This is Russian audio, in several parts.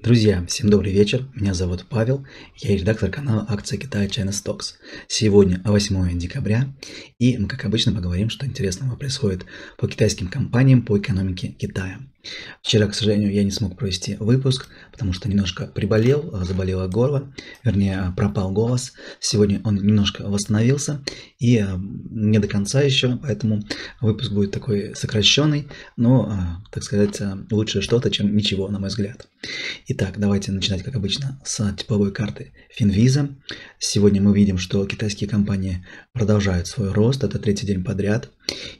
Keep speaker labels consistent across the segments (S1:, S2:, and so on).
S1: Друзья, всем добрый вечер, меня зовут Павел, я редактор канала «Акция Китая China Stocks». Сегодня 8 декабря, и мы, как обычно, поговорим, что интересного происходит по китайским компаниям, по экономике Китая. Вчера, к сожалению, я не смог провести выпуск, потому что немножко приболел, а, заболело горло, вернее, а, пропал голос. Сегодня он немножко восстановился, и а, не до конца еще, поэтому выпуск будет такой сокращенный, но, так сказать, лучше что-то, чем ничего, на мой взгляд. Итак, давайте начинать, как обычно, с типовой карты Финвиза. Сегодня мы видим, что китайские компании продолжают свой рост, это третий день подряд,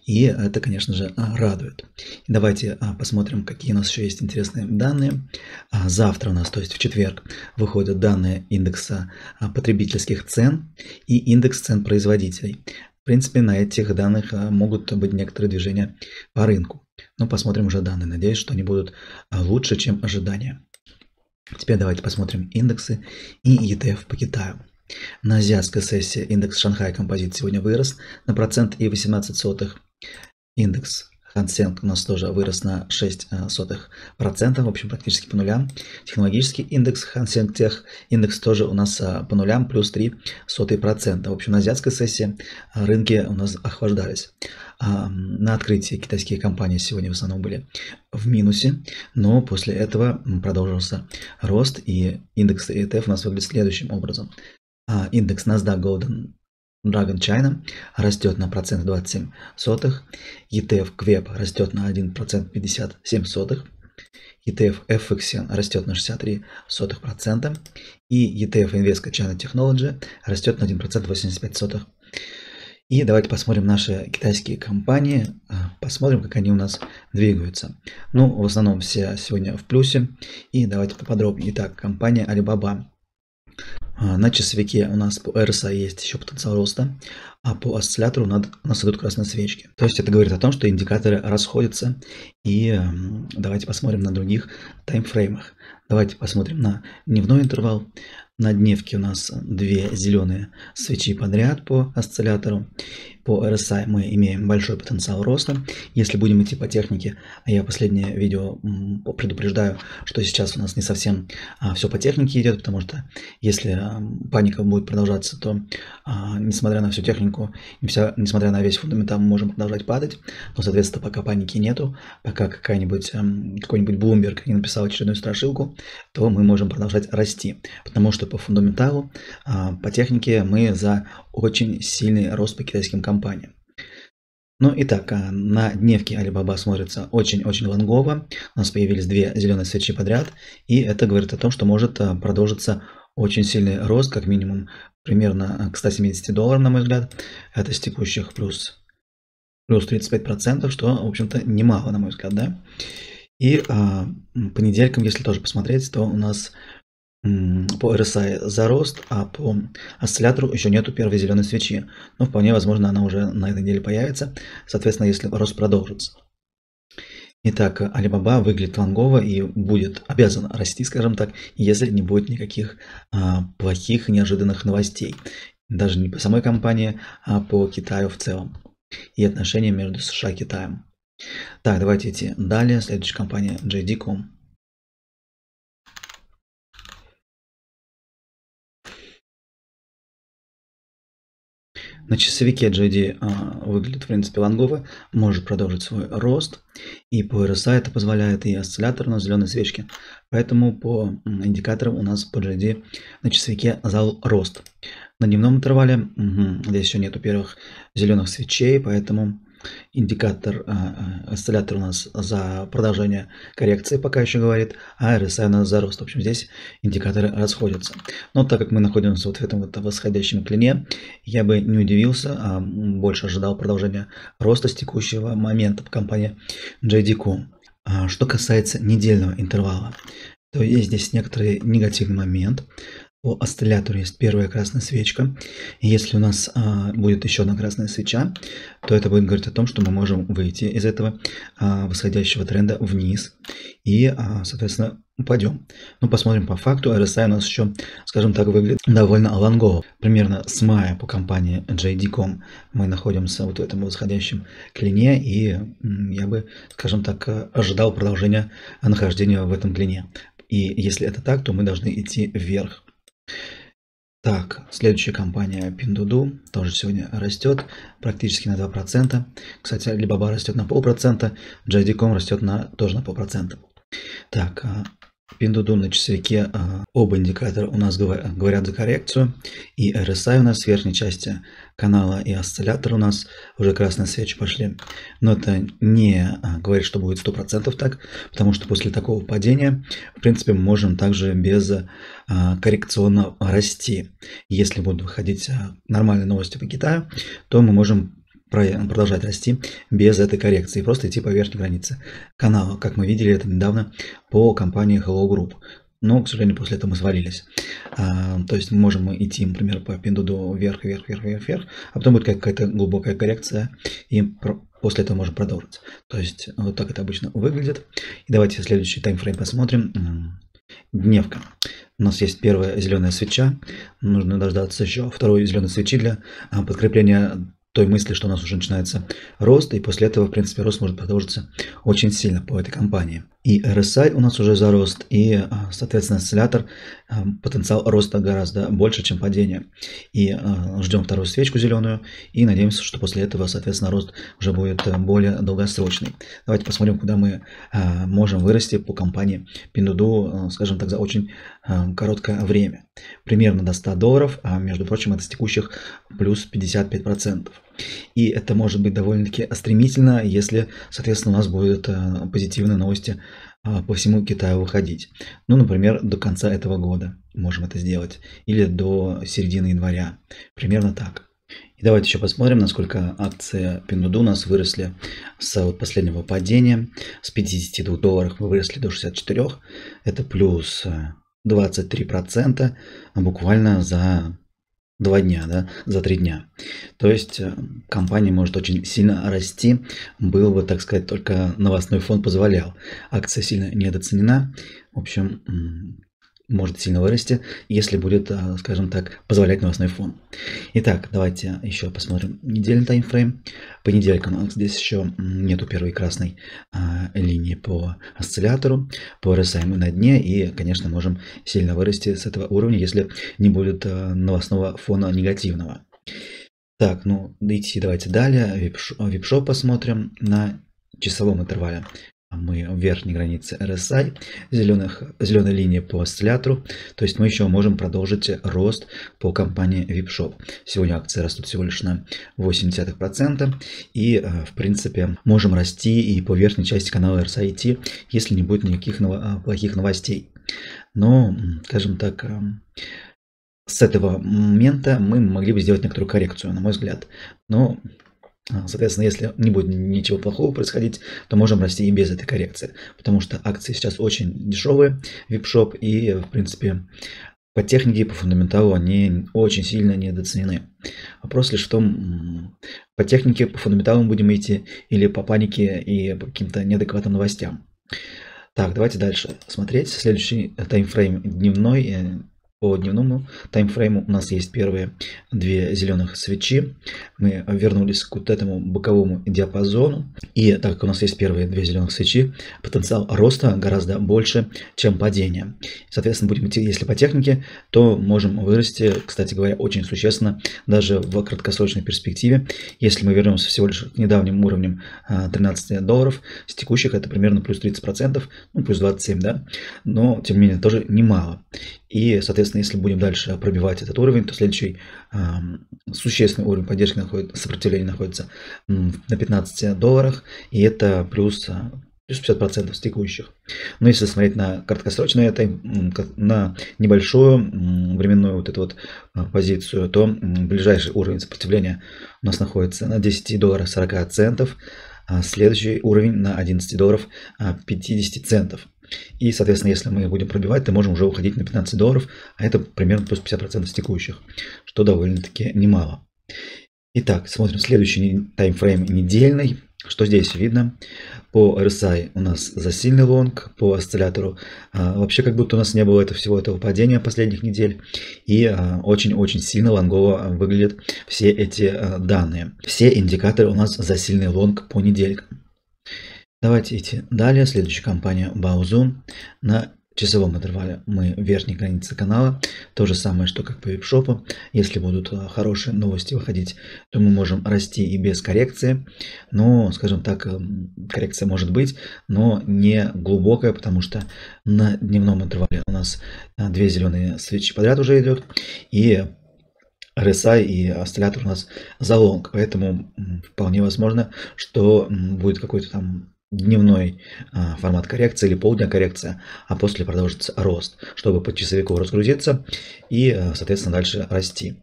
S1: и это, конечно же, а, радует. Давайте а, посмотрим, какие у нас еще есть интересные данные. А, завтра у нас, то есть в четверг, выходят данные индекса потребительских цен и индекс цен производителей. В принципе, на этих данных могут быть некоторые движения по рынку. Но посмотрим уже данные. Надеюсь, что они будут лучше, чем ожидания. Теперь давайте посмотрим индексы и ETF по Китаю. На азиатской сессии индекс Шанхай Композит сегодня вырос на процент и 18 сотых. Индекс Консент у нас тоже вырос на 0,06%, э, в общем, практически по нулям. Технологический индекс Хансенг Тех, индекс тоже у нас э, по нулям, плюс 0,03%. В общем, на азиатской сессии э, рынки у нас охлаждались. На открытии китайские компании сегодня в основном были в минусе, но после этого продолжился рост, и индекс ETF у нас выглядит следующим образом. А, индекс NASDAQ Golden Dragon China растет на процент 27 сотых, ETF QEP растет на 1% 57 сотых, ETF FXN растет на 63 сотых процента и ETF Invesco China Technology растет на 1% 85 сотых. И давайте посмотрим наши китайские компании, а, посмотрим, как они у нас двигаются. Ну, в основном все сегодня в плюсе. И давайте поподробнее. Итак, компания Alibaba а, на часовике у нас по RSI есть еще потенциал роста, а по осциллятору у нас идут красные свечки. То есть это говорит о том, что индикаторы расходятся. И давайте посмотрим на других таймфреймах. Давайте посмотрим на дневной интервал, на дневке у нас две зеленые свечи подряд по осциллятору. По RSI мы имеем большой потенциал роста. Если будем идти по технике, а я последнее видео предупреждаю, что сейчас у нас не совсем а, все по технике идет, потому что если а, паника будет продолжаться, то а, несмотря на всю технику, несмотря на весь фундаментал, мы можем продолжать падать. Но, соответственно, пока паники нету, пока какая-нибудь, эм, какой-нибудь Bloomberg не написал очередную страшилку, то мы можем продолжать расти, потому что по фундаменталу, а, по технике мы за очень сильный рост по китайским компаниям. Ну и так, а, на дневке Alibaba смотрится очень-очень лонгово. У нас появились две зеленые свечи подряд, и это говорит о том, что может а, продолжиться очень сильный рост, как минимум примерно к 170 долларам, на мой взгляд. Это с текущих плюс, плюс 35%, что, в общем-то, немало, на мой взгляд, да. И а, по неделькам, если тоже посмотреть, то у нас по RSI зарост, а по осциллятору еще нету первой зеленой свечи. Но вполне возможно она уже на этой неделе появится, соответственно, если рост продолжится. Итак, Alibaba выглядит лонгово и будет обязан расти, скажем так, если не будет никаких а, плохих, неожиданных новостей. Даже не по самой компании, а по Китаю в целом. И отношения между США и Китаем. Так, давайте идти далее. Следующая компания JD.com. На часовике JD а, выглядит, в принципе, лонгово, может продолжить свой рост. И по RSI это позволяет и осциллятор на зеленой свечке. Поэтому по индикаторам у нас по JD на часовике зал рост. На дневном интервале угу, здесь еще нету первых зеленых свечей, поэтому индикатор, э, э, осциллятор у нас за продолжение коррекции пока еще говорит, а RSI у нас за рост. В общем, здесь индикаторы расходятся. Но так как мы находимся вот в этом вот восходящем клине, я бы не удивился, а больше ожидал продолжения роста с текущего момента в компании JD.com. А, что касается недельного интервала, то есть здесь некоторый негативный момент. У осциллятору есть первая красная свечка. И если у нас а, будет еще одна красная свеча, то это будет говорить о том, что мы можем выйти из этого а, восходящего тренда вниз и, а, соответственно, упадем. Ну, посмотрим по факту. RSI у нас еще, скажем так, выглядит довольно алангово. Примерно с мая по компании JD.com мы находимся вот в этом восходящем клине, и я бы, скажем так, ожидал продолжения нахождения в этом клине. И если это так, то мы должны идти вверх. Так, следующая компания Pinduoduo тоже сегодня растет практически на 2%. Кстати, Alibaba растет на полпроцента, JD.com растет на, тоже на полпроцента. Так, а, Пиндуду на часовике а, оба индикатора у нас говорят за коррекцию, и RSI у нас в верхней части канала и осциллятор у нас уже красные свечи пошли. Но это не а, говорит, что будет 100% так, потому что после такого падения, в принципе, мы можем также без а, коррекционно расти. Если будут выходить нормальные новости по Китаю, то мы можем продолжать расти без этой коррекции, просто идти по верхней границе канала, как мы видели это недавно по компании Hello Group. Но, к сожалению, после этого мы свалились. А, то есть мы можем идти, например, по пиндуду вверх, вверх, вверх, вверх, вверх, а потом будет какая-то глубокая коррекция, и после этого можем продолжить. То есть вот так это обычно выглядит. И давайте следующий таймфрейм посмотрим. Дневка. У нас есть первая зеленая свеча. Нужно дождаться еще второй зеленой свечи для а, подкрепления той мысли, что у нас уже начинается рост, и после этого, в принципе, рост может продолжиться очень сильно по этой компании. И RSI у нас уже за рост, и, а, соответственно, осциллятор, а, потенциал роста гораздо больше, чем падение. И а, ждем вторую свечку зеленую, и надеемся, что после этого, соответственно, рост уже будет более долгосрочный. Давайте посмотрим, куда мы можем вырасти по компании Pinduoduo, скажем так, за очень короткое время. Примерно до 100 долларов, а между прочим, это с текущих плюс 55%. И это может быть довольно-таки стремительно, если, соответственно, у нас будут э, позитивные новости э, по всему Китаю выходить. Ну, например, до конца этого года можем это сделать. Или до середины января. Примерно так. И давайте еще посмотрим, насколько акции Pinduoduo у нас выросли с э, последнего падения. С 52 долларов мы выросли до 64. Это плюс 23% буквально за два дня, да, за три дня. То есть э, компания может очень сильно расти, был бы, так сказать, только новостной фон позволял. Акция сильно недооценена. В общем, может сильно вырасти, если будет, э, скажем так, позволять новостной фон. Итак, давайте еще посмотрим недельный таймфрейм. Понедельник у нас здесь еще нету первой красной а, линии по осциллятору, по RSI мы на дне и, конечно, можем сильно вырасти с этого уровня, если не будет а, новостного фона негативного. Так, ну идти давайте далее, вип-шоп посмотрим на часовом интервале. А мы в верхней границе RSI, зеленых, зеленой линии по осциллятору, то есть мы еще можем продолжить рост по компании VipShop. Сегодня акции растут всего лишь на 0,8%, и э, в принципе можем расти и по верхней части канала RSI, если не будет никаких ново а, плохих новостей. Но, скажем так, э, с этого момента мы могли бы сделать некоторую коррекцию, на мой взгляд. Но а. Соответственно, если не будет ничего плохого происходить, то можем расти и без этой коррекции, потому что акции сейчас очень дешевые, випшоп, и, в принципе, по технике и по фундаменталу они очень сильно недооценены. Вопрос лишь в том, по технике, по фундаменталу мы будем идти или по панике и по каким-то неадекватным новостям. Так, давайте дальше смотреть. Следующий таймфрейм дневной по дневному таймфрейму у нас есть первые две зеленых свечи. Мы вернулись к вот этому боковому диапазону. И так как у нас есть первые две зеленых свечи, потенциал роста гораздо больше, чем падение. Соответственно, будем идти, если по технике, то можем вырасти, кстати говоря, очень существенно, даже в краткосрочной перспективе. Если мы вернемся всего лишь к недавним уровням 13 а, долларов, с текущих это примерно плюс 30%, ну плюс 27, да, но тем не менее тоже немало. И, соответственно, Соответственно, если будем дальше пробивать этот уровень, то следующий эм, существенный уровень поддержки находит, сопротивление находится на 15 долларах, и это плюс э, плюс 50% с текущих. Но если смотреть на краткосрочную, это, на небольшую временную вот эту вот э, позицию, то ближайший уровень сопротивления у нас находится на 10 долларов 40 центов, а следующий уровень на 11 долларов 50 а, центов. И, соответственно, если мы будем пробивать, то можем уже уходить на 15 долларов, а это примерно плюс 50% с текущих, что довольно-таки немало. Итак, смотрим следующий таймфрейм недельный. Что здесь видно? По RSI у нас засильный лонг, по осциллятору а, вообще как будто у нас не было это, всего этого падения последних недель. И а, очень-очень а, сильно лонгово выглядят все эти а, данные. Все индикаторы у нас засильный лонг по неделькам. Давайте идти далее. Следующая компания Баузун. На часовом интервале мы в верхней границе канала. То же самое, что как по випшопу. Если будут а, хорошие новости выходить, то мы можем расти и без коррекции. Но, скажем так, эм, коррекция может быть, но не глубокая, потому что на дневном интервале у нас а, две зеленые свечи подряд уже идет. И RSI и осциллятор у нас залонг, поэтому вполне возможно, что будет какой-то там дневной а, формат коррекции или полдня коррекция, а после продолжится рост, чтобы по часовику разгрузиться и, а, соответственно, дальше расти.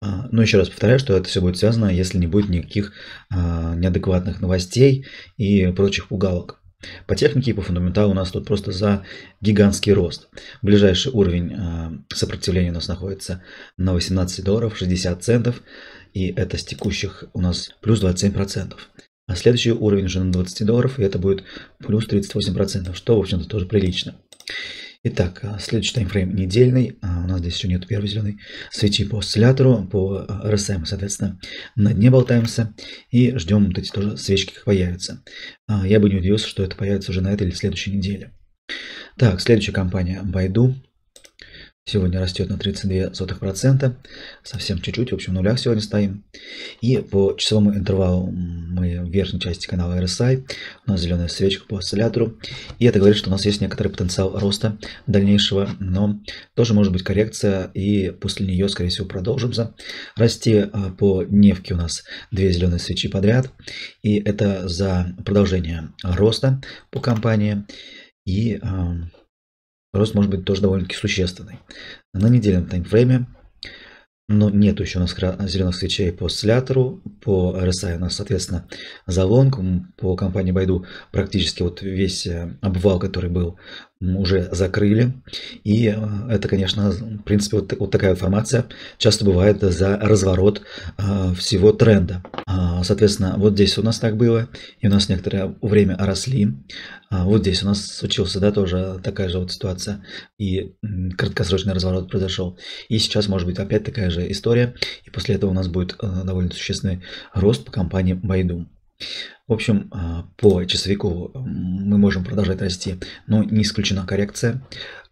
S1: А, но еще раз повторяю, что это все будет связано, если не будет никаких неадекватных новостей и прочих пугалок. По технике и по фундаменталу у нас тут просто за гигантский рост. Ближайший уровень сопротивления у нас находится на 18 долларов 60 центов, и это с текущих у нас плюс 27%. А следующий уровень уже на 20 долларов, и это будет плюс 38%, что, в общем-то, тоже прилично. Итак, а, следующий таймфрейм недельный. А, у нас здесь еще нет первой зеленой свечи по осциллятору, по RSM, а, соответственно, на дне болтаемся. И ждем вот эти тоже свечки, как появятся. Я бы не удивился, что это появится уже на этой или следующей неделе. Так, следующая компания Baidu сегодня растет на 32%, совсем чуть-чуть, в общем, в нулях сегодня стоим. И по часовому интервалу мы в верхней части канала RSI, у нас зеленая свечка по осциллятору, и это говорит, что у нас есть некоторый потенциал роста дальнейшего, но тоже может быть коррекция, и после нее, скорее всего, продолжимся. Расти а по дневке у нас две зеленые свечи подряд, и это за продолжение роста по компании, и Рост может быть тоже довольно-таки существенный. На недельном таймфрейме но нет еще у нас зеленых свечей по осциллятору, по RSI у нас, соответственно, за лонг, по компании Байду практически вот весь э, обвал, который был мы уже закрыли. И э, это, конечно, в принципе, вот, вот такая информация часто бывает за разворот э, всего тренда. А, соответственно, вот здесь у нас так было, и у нас некоторое время росли. А, вот здесь у нас случился, да, тоже такая же вот ситуация, и краткосрочный разворот произошел. И сейчас, может быть, опять такая же история, и после этого у нас будет э, довольно существенный рост по компании Байду. В общем, э, по часовику мы можем продолжать расти, но не исключена коррекция.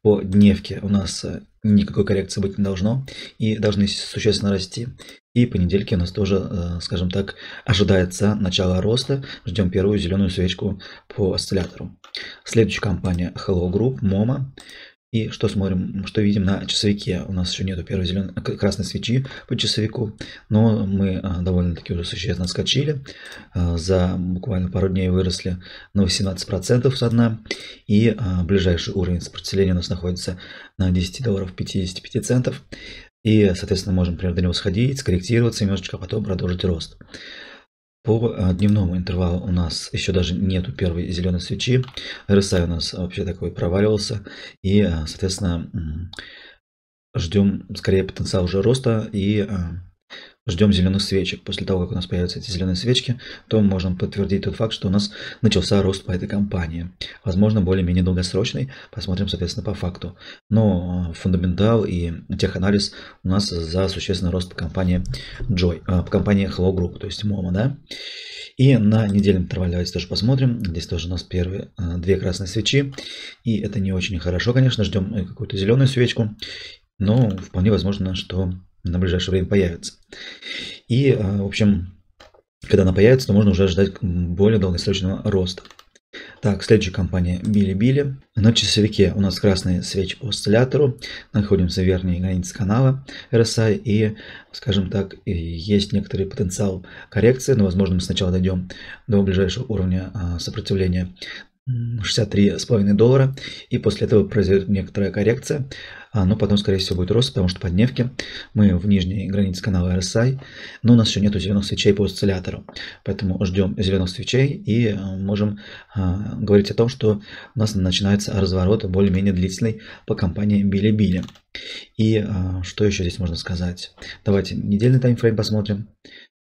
S1: По дневке у нас э, никакой коррекции быть не должно и должны существенно расти. И понедельки у нас тоже, э, скажем так, ожидается начало роста. Ждем первую зеленую свечку по осциллятору. Следующая компания Hello Group, MoMA. И что смотрим, что видим на часовике. У нас еще нету первой зеленой, красной свечи по часовику, но мы а, довольно-таки уже существенно скачили. А, за буквально пару дней выросли на 18% со дна. И а, ближайший уровень сопротивления у нас находится на 10 долларов 55 центов. И, соответственно, можем, например, до него сходить, скорректироваться немножечко, а потом продолжить рост. По э, дневному интервалу у нас еще даже нету первой зеленой свечи. RSI у нас вообще такой проваливался. И, э, соответственно, ждем скорее потенциал уже роста и э, ждем зеленых свечек. После того, как у нас появятся эти зеленые свечки, то мы можем подтвердить тот факт, что у нас начался рост по этой компании. Возможно, более-менее долгосрочный, посмотрим, соответственно, по факту. Но э, фундаментал и теханализ у нас за существенный рост по компании Joy, э, по компании Hello Group, то есть MoMA, да? И на недельном интервале давайте тоже посмотрим. Здесь тоже у нас первые э, две красные свечи. И это не очень хорошо, конечно. Ждем какую-то зеленую свечку. Но вполне возможно, что на ближайшее время появится. И, э, в общем, когда она появится, то можно уже ожидать более долгосрочного роста. Так, следующая компания Билли-Билли. На часовике у нас красные свечи по осциллятору. Находимся в верхней границе канала RSI. И, скажем так, есть некоторый потенциал коррекции. Но, возможно, мы сначала дойдем до ближайшего уровня а, сопротивления 63,5 доллара. И после этого произойдет некоторая коррекция а, но ну, потом, скорее всего, будет рост, потому что по дневке мы в нижней границе канала RSI, но у нас еще нету зеленых свечей по осциллятору, поэтому ждем зеленых свечей и э, можем а, говорить о том, что у нас начинается разворот более-менее длительный по компании Билли-Билли. И э, что еще здесь можно сказать? Давайте недельный таймфрейм посмотрим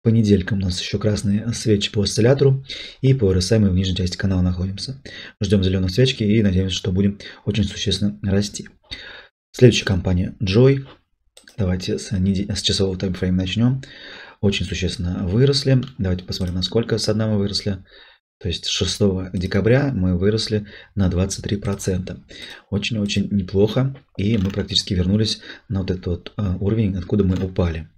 S1: понедельгам у нас еще красные свечи по осциллятору и по RSI мы в нижней части канала находимся. Ждем зеленой свечки и надеемся, что будем очень существенно расти. Следующая компания Joy. Давайте с, с часового таймфрейма начнем. Очень существенно выросли. Давайте посмотрим, насколько с одного выросли. То есть 6 декабря мы выросли на 23%. Очень-очень неплохо. И мы практически вернулись на вот этот вот а, уровень, откуда мы упали.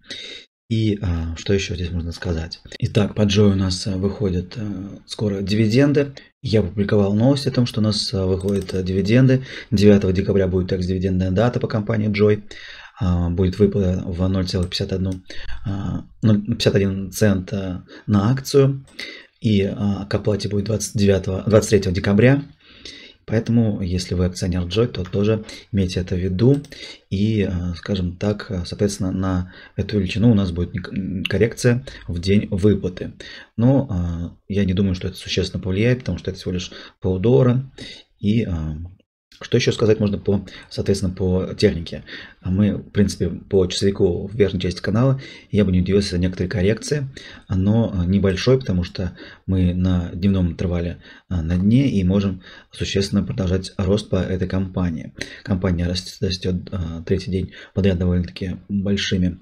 S1: И а, что еще здесь можно сказать? Итак, по Joy у нас выходят а, скоро дивиденды. Я опубликовал новость о том, что у нас э, выходят э, дивиденды. 9 декабря будет экс-дивидендная дата по компании Joy. А, будет выплата в 0,51 а, цент на акцию. И а, к оплате будет 29, 23 декабря. Поэтому, если вы акционер Joy, то тоже имейте это в виду. И, э, скажем так, э, соответственно, на эту величину у нас будет коррекция в день выплаты. Но э, я не думаю, что это существенно повлияет, потому что это всего лишь полдора. И что еще сказать можно по, соответственно, по технике? Мы, в принципе, по часовику в верхней части канала, я бы не удивился некоторые коррекции, но а, небольшой, потому что мы на дневном интервале а, на дне и можем существенно продолжать рост по этой компании. Компания растет а, третий день подряд довольно-таки большими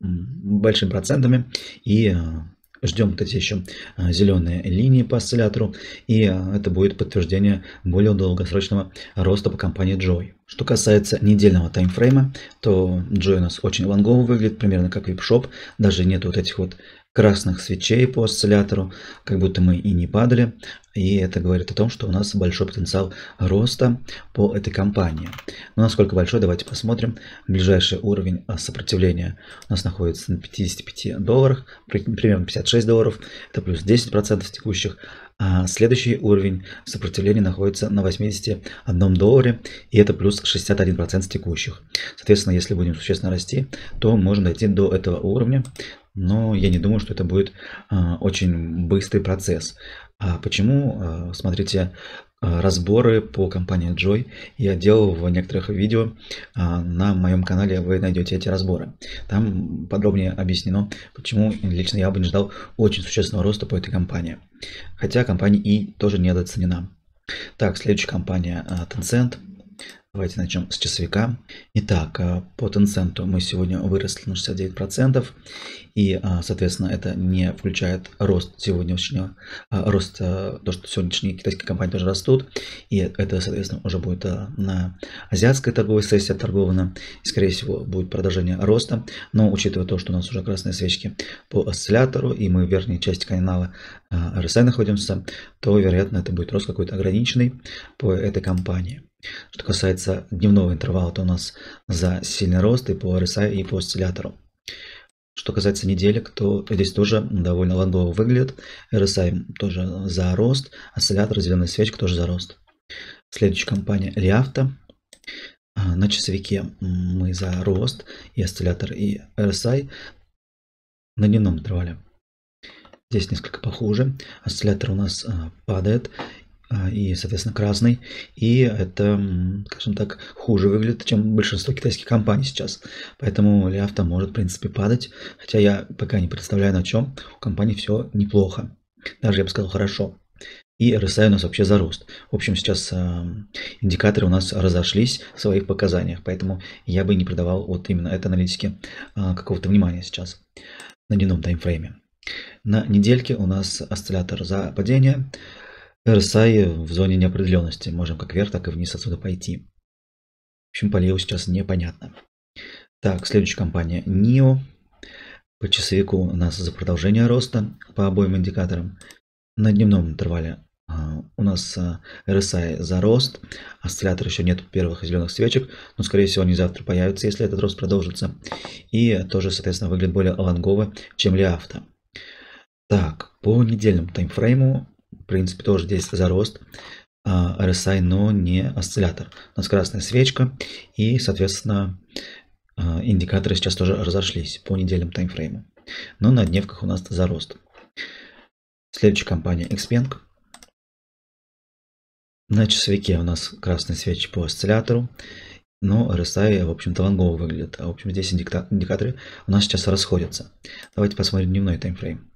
S1: большими процентами и Ждем вот эти еще а, зеленые линии по осциллятору, и а, это будет подтверждение более долгосрочного роста по компании Joy. Что касается недельного таймфрейма, то Joy у нас очень лонгово выглядит, примерно как випшоп, даже нет вот этих вот красных свечей по осциллятору, как будто мы и не падали. И это говорит о том, что у нас большой потенциал роста по этой компании. Но насколько большой, давайте посмотрим. Ближайший уровень сопротивления у нас находится на 55 долларах, примерно 56 долларов. Это плюс 10% текущих. А следующий уровень сопротивления находится на 81 долларе, и это плюс 61% с текущих. Соответственно, если будем существенно расти, то можно дойти до этого уровня но я не думаю, что это будет а, очень быстрый процесс. А почему? А, смотрите, а, разборы по компании Joy я делал в некоторых видео на моем канале, вы найдете эти разборы. Там подробнее объяснено, почему лично я бы не ждал очень существенного роста по этой компании. Хотя компания и тоже недооценена. Так, следующая компания Tencent – Давайте начнем с часовика. Итак, э, по Tencent мы сегодня выросли на 69%, и, э, соответственно, это не включает рост сегодняшнего, э, рост, то, что сегодняшние китайские компании тоже растут, и это, соответственно, уже будет на азиатской торговой сессии отторговано, и, скорее всего, будет продолжение роста, но учитывая то, что у нас уже красные свечки по осциллятору, и мы в верхней части канала RSI находимся, то, вероятно, это будет рост какой-то ограниченный по этой компании. Что касается дневного интервала, то у нас за сильный рост и по RSI, и по осциллятору. Что касается неделек, то здесь тоже довольно лондово выглядит. RSI тоже за рост, осциллятор, зеленая свечка тоже за рост. Следующая компания Лиафта. На часовике мы за рост и осциллятор, и RSI на дневном интервале. Здесь несколько похуже. Осциллятор у нас а, падает а, и, соответственно, красный. И это, скажем так, хуже выглядит, чем большинство китайских компаний сейчас. Поэтому Лиафта может, в принципе, падать. Хотя я пока не представляю, на чем. У компании все неплохо. Даже, я бы сказал, хорошо. И RSI у нас вообще за рост. В общем, сейчас э, индикаторы у нас разошлись в своих показаниях, поэтому я бы не придавал вот именно этой аналитике э, какого-то внимания сейчас на дневном таймфрейме. На недельке у нас осциллятор за падение, RSI в зоне неопределенности. Можем как вверх, так и вниз отсюда пойти. В общем, по Лео сейчас непонятно. Так, следующая компания NIO. По часовику у нас за продолжение роста по обоим индикаторам. На дневном интервале а, у нас RSI а, за рост, осциллятор еще нет первых зеленых свечек, но скорее всего они завтра появятся, если этот рост продолжится. И тоже, соответственно, выглядит более лонгово, чем Лиафта. Так, по недельному таймфрейму в принципе, тоже здесь зарост рост а, RSI, но не осциллятор. У нас красная свечка и, соответственно, а, индикаторы сейчас тоже разошлись по неделям таймфрейма. Но на дневках у нас зарост. Следующая компания Xpeng. На часовике у нас красные свечи по осциллятору, но RSI, в общем-то, лонгово выглядит. А, в общем, здесь индикаторы у нас сейчас расходятся. Давайте посмотрим дневной таймфрейм.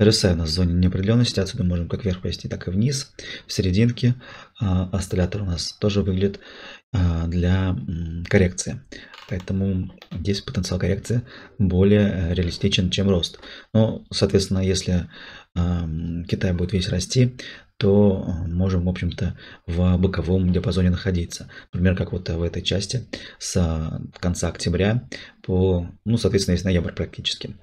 S1: RSI у нас в зоне неопределенности, отсюда можем как вверх повести, так и вниз, в серединке. А, Осциллятор у нас тоже выглядит а, для коррекции. Поэтому здесь потенциал коррекции более э, реалистичен, чем рост. Но, соответственно, если а, Китай будет весь расти, то можем, в общем-то, в боковом диапазоне находиться. Например, как вот в этой части с конца октября по, ну, соответственно, весь ноябрь практически.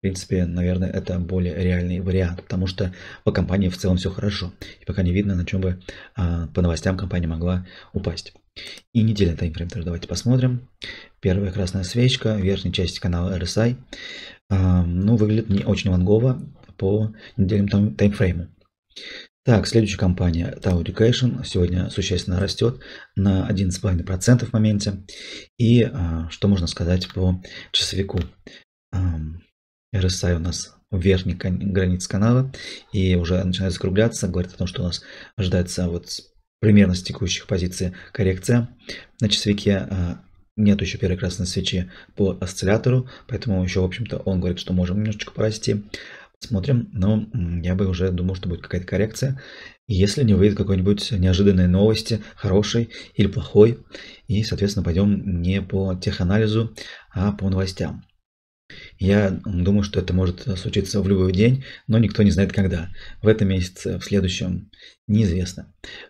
S1: В принципе, наверное, это более реальный вариант, потому что по компании в целом все хорошо. И пока не видно, на чем бы а, по новостям компания могла упасть. И недельный таймфрейм тоже давайте посмотрим. Первая красная свечка в верхней части канала RSI. А, ну, выглядит не очень лонгово по недельному таймфрейму. Так, следующая компания Tau Education сегодня существенно растет на 11,5% в моменте. И а, что можно сказать по часовику? А, RSI у нас верхних границ канала и уже начинает закругляться, говорит о том, что у нас ожидается вот примерно с текущих позиций коррекция. На часовике а, нет еще первой красной свечи по осциллятору, поэтому еще, в общем-то, он говорит, что можем немножечко порасти. Смотрим, но я бы уже думал, что будет какая-то коррекция, если не выйдет какой-нибудь неожиданной новости, хорошей или плохой, и, соответственно, пойдем не по теханализу, а по новостям. Я думаю, что это может случиться в любой день, но никто не знает когда. В этом месяце, в следующем неизвестно.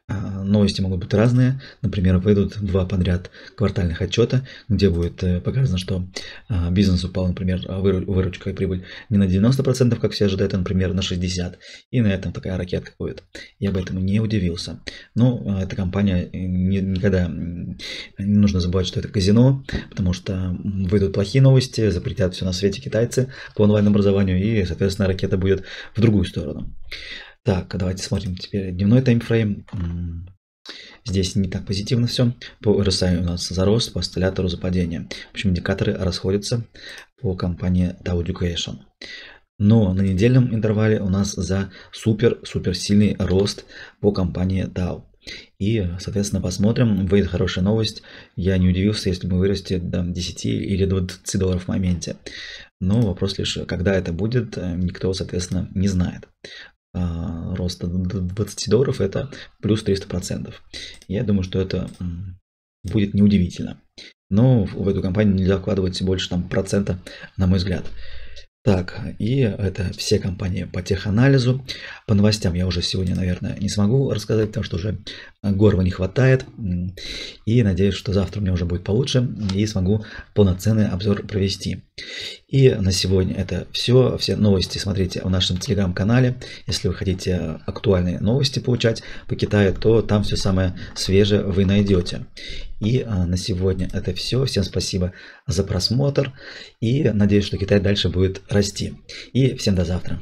S1: А, новости могут быть разные. Например, выйдут два подряд квартальных отчета, где будет э, показано, что а, бизнес упал, например, а, выручка и прибыль не на 90%, как все ожидают, а, например, на 60%. И на этом такая ракетка будет. Я бы этому не удивился. Но эта компания э, никогда не нужно забывать, что это казино, потому что выйдут плохие новости, запретят все на свете китайцы по онлайн-образованию, и, соответственно, ракета будет в другую сторону. Так, давайте смотрим теперь дневной таймфрейм. Здесь не так позитивно все. По RSI у нас за рост, по осциллятору за падение. В общем, индикаторы расходятся по компании Dow Education. Но на недельном интервале у нас за супер-супер сильный рост по компании Dow. И, соответственно, посмотрим. Выйдет хорошая новость. Я не удивился, если мы вырастет до 10 или 20 долларов в моменте. Но вопрос лишь, когда это будет, э, никто, соответственно, не знает. А, роста до 20 долларов, это плюс 300%. процентов Я думаю, что это будет неудивительно. Но в эту компанию нельзя вкладывать больше там процента, на мой взгляд. Так, и это все компании по теханализу. По новостям я уже сегодня, наверное, не смогу рассказать, потому что уже горва не хватает. И надеюсь, что завтра у меня уже будет получше и смогу полноценный обзор провести. И на сегодня это все. Все новости смотрите в нашем телеграм-канале. Если вы хотите актуальные новости получать по Китаю, то там все самое свежее вы найдете. И а, на сегодня это все. Всем спасибо за просмотр. И надеюсь, что Китай дальше будет расти. И всем до завтра.